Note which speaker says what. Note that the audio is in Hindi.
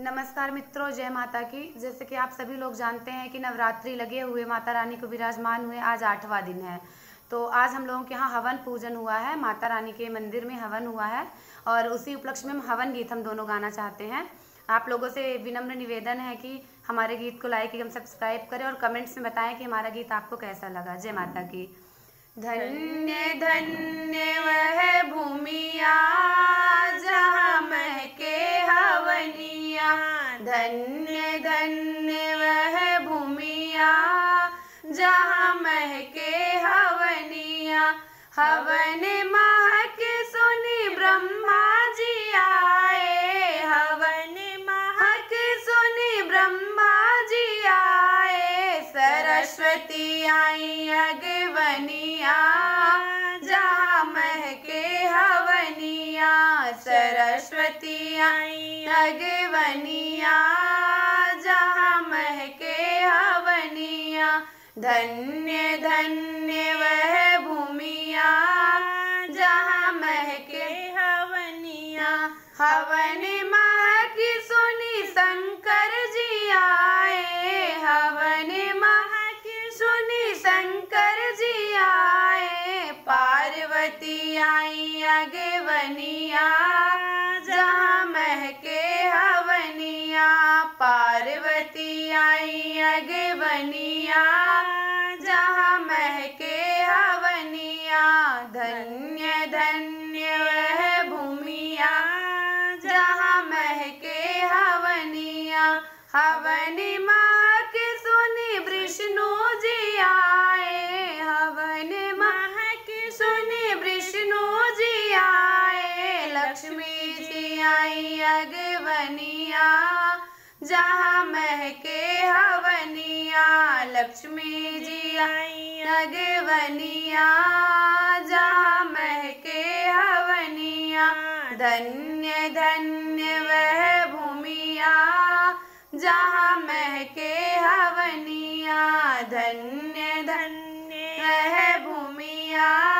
Speaker 1: नमस्कार मित्रों जय माता की जैसे कि आप सभी लोग जानते हैं कि नवरात्रि लगे हुए माता रानी को विराजमान हुए आज आठवां दिन है तो आज हम लोगों के यहाँ हवन पूजन हुआ है माता रानी के मंदिर में हवन हुआ है और उसी उपलक्ष्य में हम हवन गीत हम दोनों गाना चाहते हैं आप लोगों से विनम्र निवेदन है कि हमारे गीत को लाइक एकदम सब्सक्राइब करें और कमेंट्स में बताएं कि हमारा गीत आपको कैसा लगा जय माता की धन्य धन्य वह भूमिया जहाँ महके हवनी
Speaker 2: धन्य धन्य वह भूमिया जहाँ महके हवनिया हवन महक सुनी ब्रह्मा जी आए हवन महक सुनी ब्रह्मा जी आए सरस्वती आई अगवनिया जहाँ महके हवनिया सरस्वती आई अगवनिया धन्य धन्य वह भूमिया जहाँ महके हवनिया हवन महकी सुनी शंकर जी आए हवन की सुनी शंकर जी आए पार्वती आए धन्य धन्य वह भूमिया जहाँ महके हवनिया हवनि के सुनी विष्णु जी आए हवन के सुनी विष्णु जी आए लक्ष्मी जी आई अगवनिया जहाँ महके हवनिया लक्ष्मी जी आई अगवनिया धन्य धन्य वह भूमिया जहाँ महके हवनिया धन्य धन्य वह भूमिया